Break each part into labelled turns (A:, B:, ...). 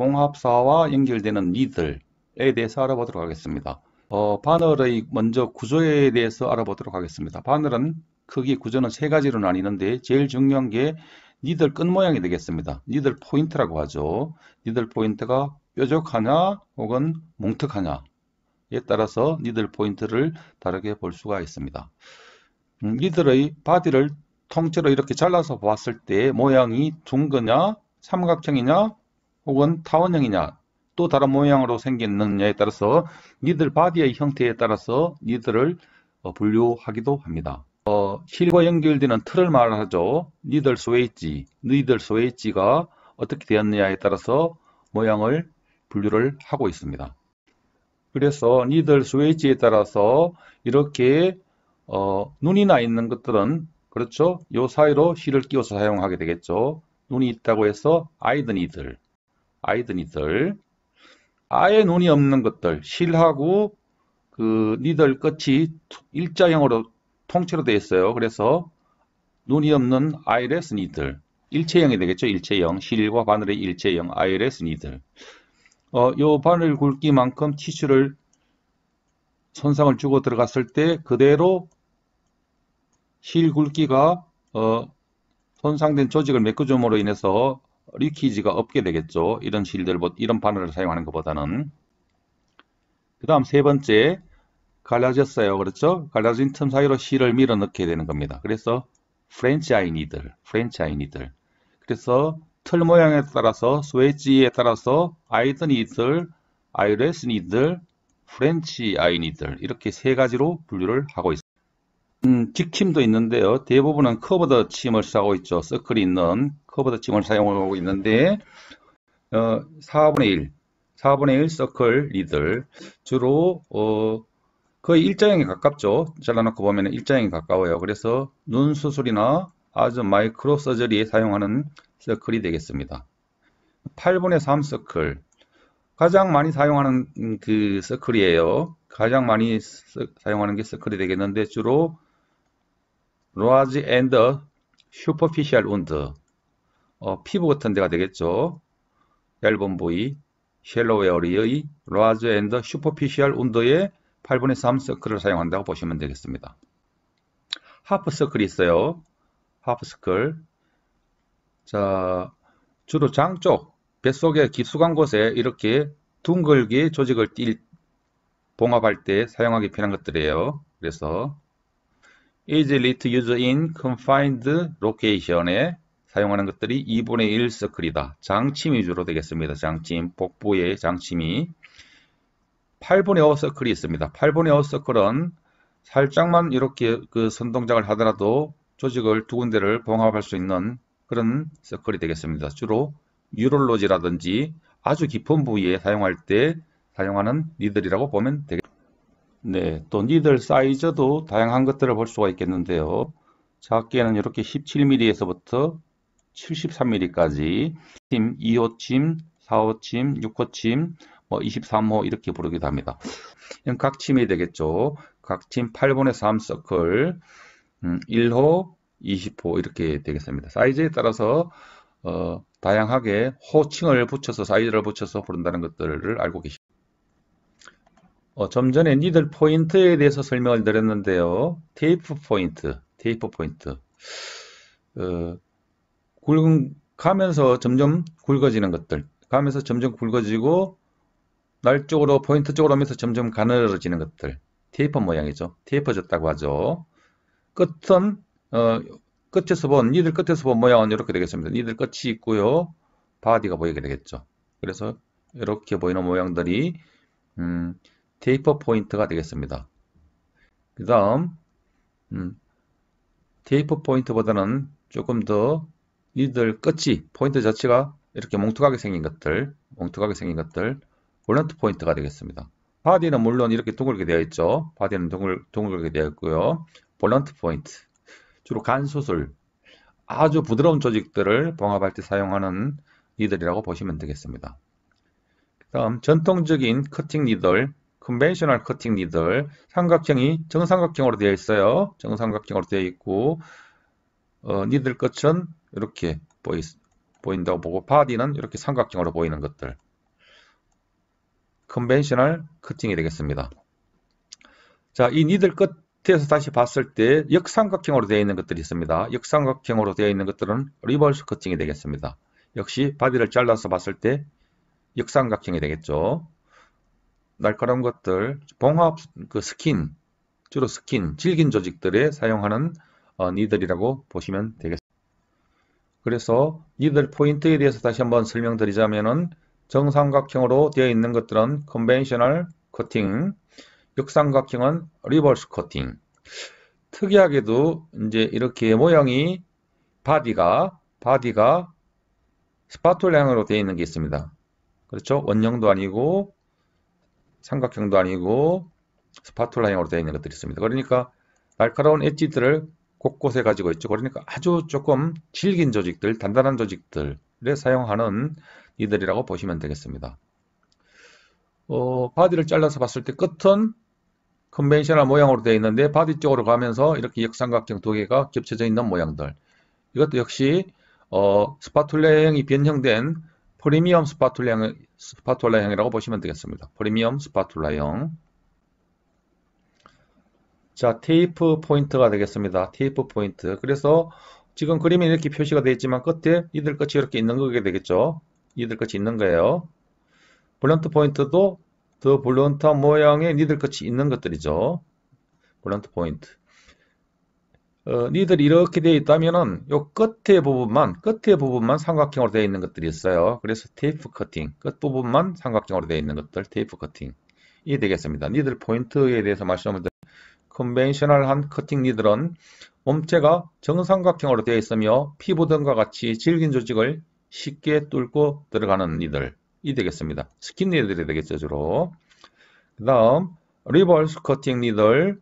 A: 봉합사와 연결되는 니들에 대해서 알아보도록 하겠습니다. 어, 바늘의 먼저 구조에 대해서 알아보도록 하겠습니다. 바늘은 크기 구조는 세 가지로 나뉘는데 제일 중요한 게 니들 끝 모양이 되겠습니다. 니들 포인트라고 하죠. 니들 포인트가 뾰족하냐 혹은 뭉툭하냐에 따라서 니들 포인트를 다르게 볼 수가 있습니다. 음, 니들의 바디를 통째로 이렇게 잘라서 봤을 때 모양이 둥거냐 삼각형이냐 혹은 타원형이냐 또 다른 모양으로 생겼느냐에 따라서 니들 바디의 형태에 따라서 니들을 어, 분류하기도 합니다. 어, 실과 연결되는 틀을 말하죠. 니들 스웨이지, 니들 스웨이지가 어떻게 되었느냐에 따라서 모양을 분류를 하고 있습니다. 그래서 니들 스웨이지에 따라서 이렇게 어, 눈이 나 있는 것들은 그렇죠. 요 사이로 실을 끼워서 사용하게 되겠죠. 눈이 있다고 해서 아이드 니들 아이드니들 아예 눈이 없는 것들 실하고 그 니들 끝이 일자형으로 통째로 되어 있어요. 그래서 눈이 없는 아이레스 니들 일체형이 되겠죠. 일체형 실과 바늘의 일체형 아이레스 니들 어, 요 바늘 굵기만큼 티슈를 손상을 주고 들어갔을 때 그대로 실 굵기가 어, 손상된 조직을 메꿔줌으로 인해서 리키지가 없게 되겠죠. 이런 실들, 뭐 이런 바늘을 사용하는 것보다는. 그 다음 세 번째, 갈라졌어요. 그렇죠? 갈라진 틈 사이로 실을 밀어 넣게 되는 겁니다. 그래서 프렌치 아이니들, 프렌치 아이니들. 그래서 틀 모양에 따라서 스웨지에 따라서 아이드 니들, 아이레스 니들, 프렌치 아이니들 이렇게 세 가지로 분류를 하고 있습니다. 음, 직침도 있는데요. 대부분은 커버드 침을 쓰고 있죠. 서클이 있는 커버드층을 사용하고 있는데 어, 4분의 1, 4분의 1 서클 리들 주로 어, 거의 일자형에 가깝죠. 잘라놓고 보면 일자형에 가까워요. 그래서 눈 수술이나 아주 마이크로 서저리에 사용하는 서클이 되겠습니다. 8분의 3 서클 가장 많이 사용하는 그 서클이에요. 가장 많이 서, 사용하는 게 서클이 되겠는데 주로 로 a 지 앤더 슈퍼피셜 운드 어, 피부 같은 데가 되겠죠. 얇은 부위, 쉘로 웨어리의 라즈 앤더 슈퍼피셜 온도의 8분의 3 서클을 사용한다고 보시면 되겠습니다. 하프 서클이 있어요. 하프 서클. 자, 주로 장쪽, 뱃속에 깊숙한 곳에 이렇게 둥글게 조직을 띌, 봉합할 때 사용하기 편한 것들이에요. 그래서 easily to use in confined location에 사용하는 것들이 2분의 1 서클이다. 장침 위주로 되겠습니다. 장침, 복부의 장침이 8분의 5 서클이 있습니다. 8분의 5 서클은 살짝만 이렇게 그 선동작을 하더라도 조직을 두 군데를 봉합할 수 있는 그런 서클이 되겠습니다. 주로 유롤로지라든지 아주 깊은 부위에 사용할 때 사용하는 니들이라고 보면 되겠습니다. 네, 또 니들 사이즈도 다양한 것들을 볼 수가 있겠는데요. 작게는 이렇게 17mm에서부터 73mm까지 침 2호침, 4호침, 6호침, 뭐 23호 이렇게 부르기도 합니다. 각 침이 되겠죠. 각 침 8분의 3 서클, 음, 1호, 20호 이렇게 되겠습니다. 사이즈에 따라서 어, 다양하게 호칭을 붙여서 사이즈를 붙여서 부른다는 것들을 알고 계십니다. 어, 좀 전에 니들 포인트에 대해서 설명을 드렸는데요. 테이프 포인트, 테이프 포인트. 어, 굵은 가면서 점점 굵어지는 것들 가면서 점점 굵어지고 날 쪽으로 포인트 쪽으로 하면서 점점 가늘어지는 것들 테이퍼 모양이죠 테이퍼졌다고 하죠 끝은 어, 끝에서 본 니들 끝에서 본 모양은 이렇게 되겠습니다 니들 끝이 있고요 바디가 보이게 되겠죠 그래서 이렇게 보이는 모양들이 음, 테이퍼 포인트가 되겠습니다 그 다음 음, 테이퍼 포인트보다는 조금 더 이들 끝이 포인트 자체가 이렇게 뭉툭하게 생긴 것들 뭉툭하게 생긴 것들 볼런트 포인트가 되겠습니다. 바디는 물론 이렇게 둥글게 되어 있죠. 바디는 둥글, 둥글게 되어 있고요. 볼런트 포인트 주로 간수술 아주 부드러운 조직들을 봉합할 때 사용하는 니들이라고 보시면 되겠습니다. 다음 전통적인 커팅 니들 컨벤셔널 커팅 니들 삼각형이 정삼각형으로 되어 있어요. 정삼각형으로 되어 있고 어, 니들 끝은 이렇게 보이, 보인다고 보고 바디는 이렇게 삼각형으로 보이는 것들 컨벤셔널 커팅이 되겠습니다. 자, 이 니들 끝에서 다시 봤을 때 역삼각형으로 되어 있는 것들이 있습니다. 역삼각형으로 되어 있는 것들은 리버스 커팅이 되겠습니다. 역시 바디를 잘라서 봤을 때 역삼각형이 되겠죠. 날카로운 것들, 봉합, 그 스킨, 주로 스킨, 질긴 조직들에 사용하는 어, 니들이라고 보시면 되겠습니다. 그래서 이들 포인트에 대해서 다시 한번 설명드리자면은 정삼각형으로 되어 있는 것들은 컨벤셔널 커팅, 역삼각형은 리버스 커팅. 특이하게도 이제 이렇게 모양이 바디가 바디가 스파툴량으로 되어 있는 게 있습니다. 그렇죠? 원형도 아니고 삼각형도 아니고 스파툴라형으로 되어 있는 것들이 있습니다. 그러니까 날카로운 엣지들을 곳곳에 가지고 있죠. 그러니까 아주 조금 질긴 조직들, 단단한 조직들을 사용하는 이들이라고 보시면 되겠습니다. 어, 바디를 잘라서 봤을 때 끝은 컨벤셔널 모양으로 되어 있는데 바디 쪽으로 가면서 이렇게 역삼각형 두 개가 겹쳐져 있는 모양들. 이것도 역시 어, 스파툴라형이 변형된 프리미엄 스파툴라형, 스파툴라형이라고 보시면 되겠습니다. 프리미엄 스파툴라형. 자, 테이프 포인트가 되겠습니다. 테이프 포인트. 그래서 지금 그림이 이렇게 표시가 되어 있지만 끝에 이들 끝이 이렇게 있는 거게 되겠죠. 이들 끝이 있는 거예요. 블런트 포인트도 더블런트 모양의 니들 끝이 있는 것들이죠. 블런트 포인트. 어, 니들 이렇게 되어 있다면은 요 끝에 부분만 끝에 부분만 삼각형으로 되어 있는 것들이 있어요. 그래서 테이프 커팅 끝 부분만 삼각형으로 되어 있는 것들 테이프 커팅이 되겠습니다. 니들 포인트에 대해서 말씀을 드 컨벤셔널한 커팅 니들은 몸체가 정삼각형으로 되어 있으며 피부 등과 같이 질긴 조직을 쉽게 뚫고 들어가는 니들 이 되겠습니다. 스킨 니들이 되겠죠 주로. 그 다음 리벌스 커팅 니들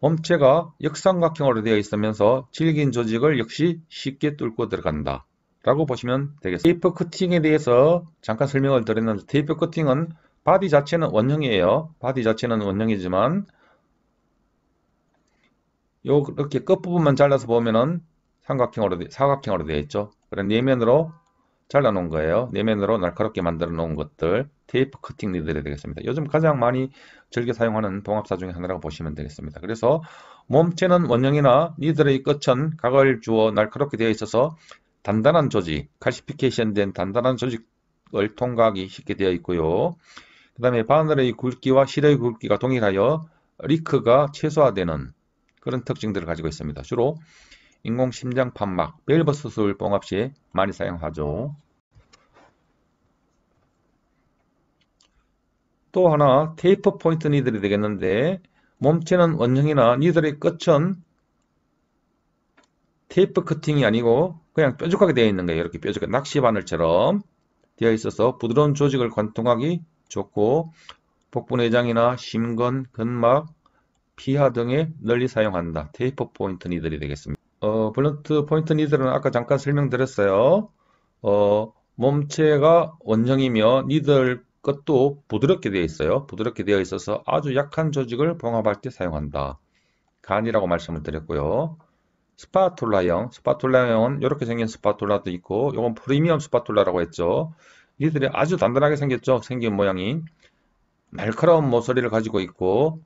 A: 몸체가 역삼각형으로 되어 있으면서 질긴 조직을 역시 쉽게 뚫고 들어간다. 라고 보시면 되겠습니다. 테이프 커팅에 대해서 잠깐 설명을 드렸는데 테이프 커팅은 바디 자체는 원형이에요. 바디 자체는 원형이지만 이렇게 끝부분만 잘라서 보면은 삼각형으로 사각형으로 되어 있죠. 그런 내면으로 잘라 놓은 거예요. 내면으로 날카롭게 만들어 놓은 것들 테이프 커팅 니들이 되겠습니다. 요즘 가장 많이 즐겨 사용하는 동합사 중에 하나라고 보시면 되겠습니다. 그래서 몸체는 원형이나 니들의 끝은 각을 주어 날카롭게 되어 있어서 단단한 조직, 칼시피케이션 된 단단한 조직을 통과하기 쉽게 되어 있고요. 그 다음에 바늘의 굵기와 실의 굵기가 동일하여 리크가 최소화되는 그런 특징들을 가지고 있습니다. 주로 인공심장 판막, 밸브 수술 봉합 시 많이 사용하죠. 또 하나 테이프 포인트 니들이 되겠는데 몸체는 원형이나 니들의 끝은 테이프 커팅이 아니고 그냥 뾰족하게 되어 있는 거예요. 이렇게 뾰족한 낚시바늘처럼 되어 있어서 부드러운 조직을 관통하기 좋고 복부 내장이나 심근, 근막, 피하 등에 널리 사용한다. 테이퍼 포인트 니들이 되겠습니다. 어, 블런트 포인트 니들은 아까 잠깐 설명드렸어요. 어, 몸체가 원형이며 니들 것도 부드럽게 되어 있어요. 부드럽게 되어 있어서 아주 약한 조직을 봉합할 때 사용한다. 간이라고 말씀을 드렸고요. 스파툴라형, 스파툴라형은 이렇게 생긴 스파툴라도 있고 이건 프리미엄 스파툴라라고 했죠. 니들이 아주 단단하게 생겼죠. 생긴 모양이 날카로운 모서리를 가지고 있고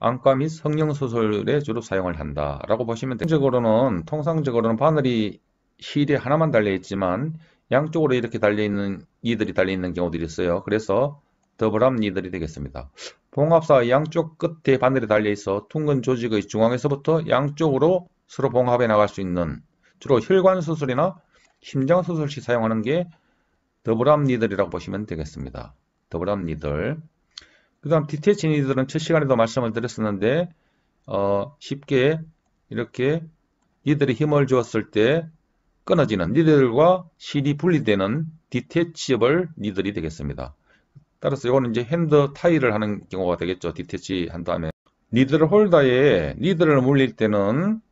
A: 안과 및 성형수술에 주로 사용을 한다 라고 보시면 통상적으로는 통상적으로는 바늘이 실에 하나만 달려 있지만 양쪽으로 이렇게 달려있는 이들이 달려있는 경우들이 있어요 그래서 더블암 니들이 되겠습니다 봉합사 양쪽 끝에 바늘이 달려있어 퉁근 조직의 중앙에서부터 양쪽으로 서로 봉합해 나갈 수 있는 주로 혈관 수술이나 심장 수술 시 사용하는 게 더블암 니들이라고 보시면 되겠습니다 더블암 니들 그 다음 디테치 니들은 첫 시간에도 말씀을 드렸었는데 어, 쉽게 이렇게 이들이 힘을 주었을 때 끊어지는 니들과 실이 분리되는 디테치업을 니들이 되겠습니다. 따라서 이거는 이제 핸드 타이를 하는 경우가 되겠죠. 디테치 한 다음에 니들 홀더에 니들을 물릴 때는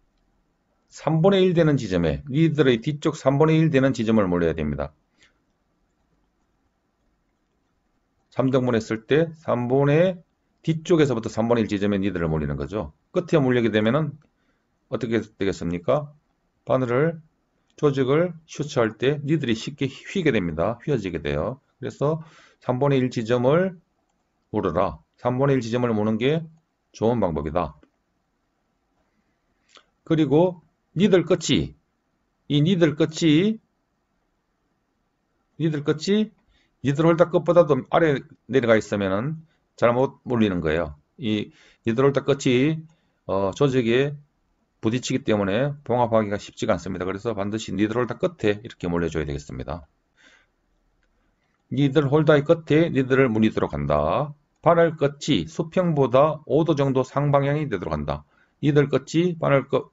A: 3분의 1 되는 지점에 니들의 뒤쪽 3분의 1 되는 지점을 물려야 됩니다. 3등분 했을 때3분의 뒤쪽에서부터 3분의 1지점에 니들을 몰리는 거죠. 끝에 몰리게 되면은 어떻게 되겠습니까? 바늘을 조직을 슈츠할 때 니들이 쉽게 휘게 됩니다. 휘어지게 돼요. 그래서 3분의1 지점을 모르라. 3분의1 지점을 모는 게 좋은 방법이다. 그리고 니들 끝이 이 니들 끝이 니들 끝이 이드롤다 끝보다도 아래 내려가 있으면은 잘못 몰리는 거예요. 이 이드롤다 끝이 어, 조직에 부딪히기 때문에 봉합하기가 쉽지가 않습니다. 그래서 반드시 니들홀다 끝에 이렇게 몰려줘야 되겠습니다. 니들홀다의 끝에 니들을 무늬도록 한다. 바늘 끝이 수평보다 5도 정도 상방향이 되도록 한다. 니들 끝이 바늘 끝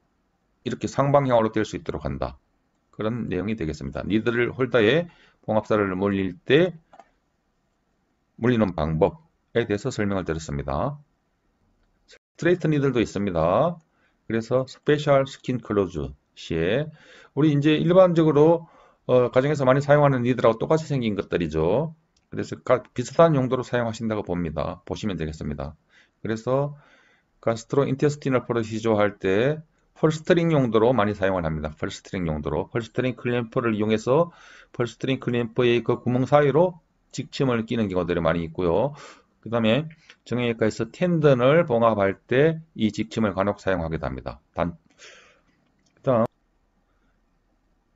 A: 이렇게 상방향으로 될 수 있도록 한다. 그런 내용이 되겠습니다. 니들 홀다의 홍합사를 물릴 때 물리는 방법에 대해서 설명을 드렸습니다. 스트레이트 니들도 있습니다. 그래서 스페셜 스킨 클로즈 시에 우리 이제 일반적으로 어, 가정에서 많이 사용하는 니들하고 똑같이 생긴 것들이죠. 그래서 비슷한 용도로 사용하신다고 봅니다. 보시면 되겠습니다. 그래서 가스트로인테스티널 프로시조 할때 펄스트링 용도로 많이 사용을 합니다. 펄스트링 용도로 펄스트링 클램프를 이용해서 펄스트링 클램프의 그 구멍 사이로 직침을 끼는 경우들이 많이 있고요. 그 다음에 정형외과에서 텐던을 봉합할 때 이 직침을 간혹 사용하기도 합니다. 단, 그 다음,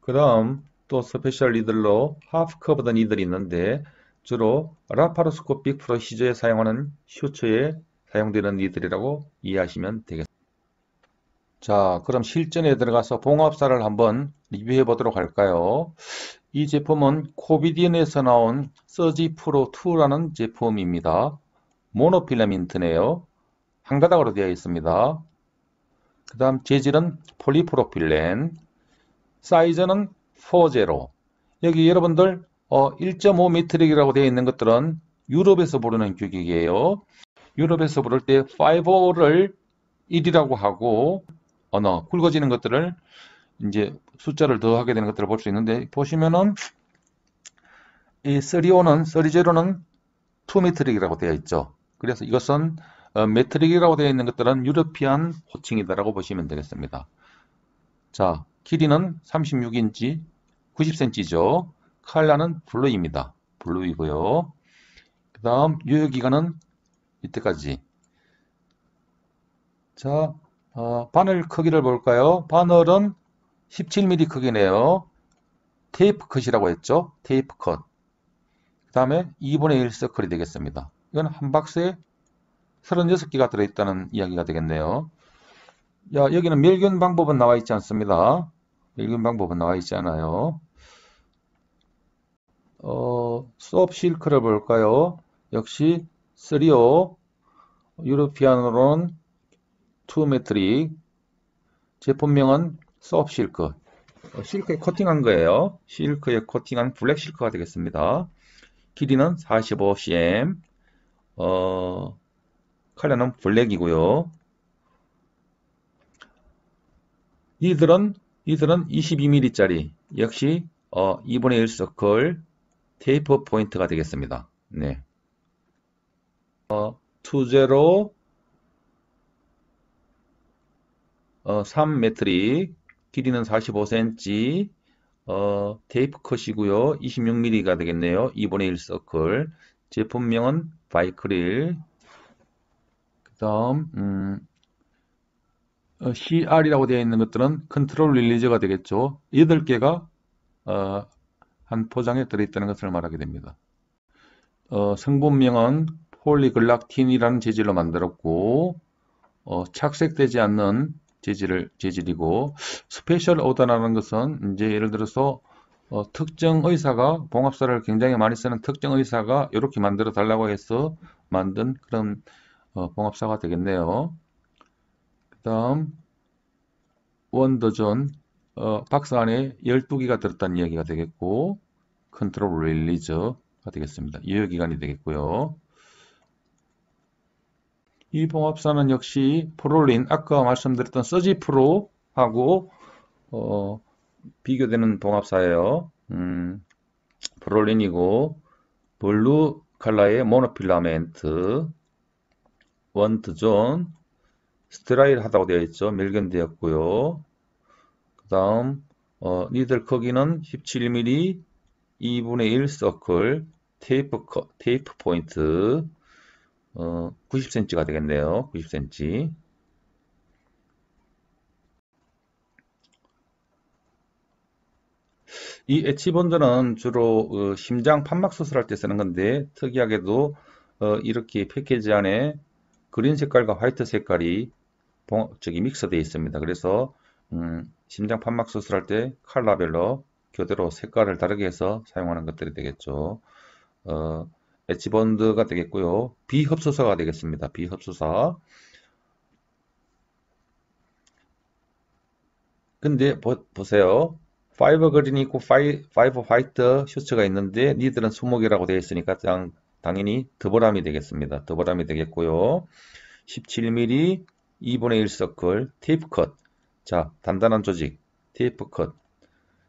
A: 그 다음 또 스페셜 니들로 하프 커브드 니들이 있는데 주로 라파로스코픽 프로시저에 사용하는 슈츠에 사용되는 니들이라고 이해하시면 되겠습니다. 자, 그럼 실전에 들어가서 봉합사를 한번 리뷰해 보도록 할까요? 이 제품은 코비디언에서 나온 서지 프로 2라는 제품입니다. 모노필라멘트네요. 한 가닥으로 되어 있습니다. 그 다음 재질은 폴리프로필렌, 사이즈는 4제로. 여기 여러분들 어, 1.5 m 트이라고 되어 있는 것들은 유럽에서 부르는 규격이에요. 유럽에서 부를 때 5를 1이라고 하고 언어, 굵어지는 것들을 이제 숫자를 더하게 되는 것들을 볼 수 있는데 보시면은 이 3오는 30는 투 매트릭이라고 되어 있죠. 그래서 이것은 어, 매트릭이라고 되어 있는 것들은 유러피안 호칭이다라고 보시면 되겠습니다. 자, 길이는 36인치 90cm죠. 칼라는 블루입니다. 블루이고요. 그 다음 유효기간은 이때까지 자 어, 바늘 크기를 볼까요? 바늘은 17mm 크기네요. 테이프 컷이라고 했죠. 테이프 컷. 그 다음에 2분의 1 서클이 되겠습니다. 이건 한 박스에 36개가 들어있다는 이야기가 되겠네요. 야, 여기는 밀균 방법은 나와 있지 않습니다. 밀균 방법은 나와 있지 않아요. 어, 수업 실크를 볼까요? 역시 3호 유로피안으로는 투메트릭 제품명은 소프 실크 어, 실크에 코팅한 거예요. 실크에 코팅한 블랙 실크가 되겠습니다. 길이는 45cm 어, 컬러는 블랙이고요. 이들은 이들은 22mm짜리 역시 어, 2분의 1 서클 테이프 포인트가 되겠습니다. 네. 어, 20 어, 3매트릭 길이는 45cm 어, 테이프 컷이고요. 26mm가 되겠네요. 2분의 1 서클 제품명은 바이크릴 그 다음 음, 어, CR이라고 되어 있는 것들은 컨트롤 릴리저가 되겠죠. 8개가 어, 한 포장에 들어있다는 것을 말하게 됩니다. 어, 성분명은 폴리글락틴이라는 재질로 만들었고 어, 착색되지 않는 재질을 재질이고 스페셜 오더라는 것은 이제 예를 들어서 어, 특정 의사가 봉합사를 굉장히 많이 쓰는 특정 의사가 이렇게 만들어 달라고 해서 만든 그런 어, 봉합사가 되겠네요. 그 다음 원더존 어, 박스 안에 1 2개가 들었다는 이야기가 되겠고 컨트롤 릴리즈가 되겠습니다. 유효기간이 되겠고요. 이봉합사는 역시 프롤린 아까 말씀드렸던 서지프로하고 어, 비교되는 봉합사예요. 음, 프롤린이고 블루 칼라의 모노필라멘트 원트존 스트라일 하다고 되어 있죠. 밀견되었고요. 그 다음 어, 니들 크기는 17mm 2분의 1 서클 테이프, 테이프 포인트 어, 90cm가 되겠네요. 90cm. 이 엣치본드는 주로 어, 심장 판막 수술할 때 쓰는 건데 특이하게도 어, 이렇게 패키지 안에 그린 색깔과 화이트 색깔이 봉, 저기 믹스되어 있습니다. 그래서 음, 심장 판막 수술할 때 칼라별로 교대로 색깔을 다르게 해서 사용하는 것들이 되겠죠. 어, 배치번드가 네, 되겠고요. 비흡수사가 되겠습니다. 비흡수사. 근데 보, 보세요. 5 그린 이 있고 5, 화이트 셔츠가 있는데 니들은 수목이라고 되어 있으니까 당, 당연히 더블함이 되겠습니다. 더블함이 되겠고요. 17mm 2분의 1 서클 테이프 컷. 자 단단한 조직 테이프 컷.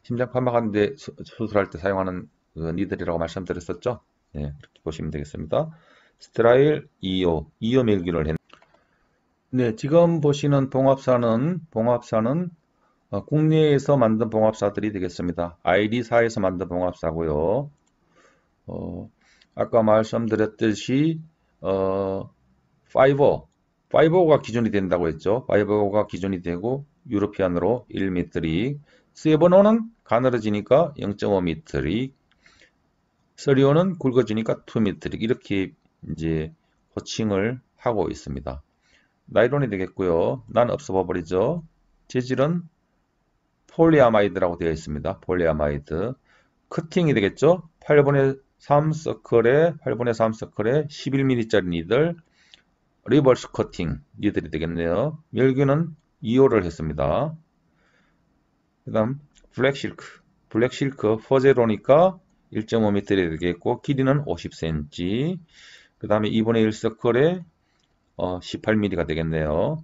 A: 심장 파마하는데 수술할 때 사용하는 그 니들이라고 말씀드렸었죠. 예, 그렇게 보시면 되겠습니다. 스트라일 2호, 2호 밀기를 했 네, 지금 보시는 봉합사는 봉합사는 어, 국내에서 만든 봉합사들이 되겠습니다. i d 디사에서 만든 봉합사고요. 어, 아까 말씀드렸듯이 어, 파이버, 파이버가 기준이 된다고 했죠. 파이버가 기준이 되고 유로피안으로 1미터리 세번호는 가늘어지니까 0 5미터 서리오는 굵어지니까 투미트릭 이렇게 이제 호칭을 하고 있습니다. 나일론이 되겠고요. 난 없어 버리죠. 재질은 폴리아마이드라고 되어 있습니다. 폴리아마이드. 커팅이 되겠죠. 8분의 3 서클에 8분의 3 서클에 11mm짜리 니들 리버스 커팅 니들이 되겠네요. 열기는 2호를 했습니다. 그 다음 블랙실크 블랙실크 퍼제로니까 1 5 m 를 되겠고 길이는 50cm 그 다음에 2분의 1 서클에 어, 18mm가 되겠네요.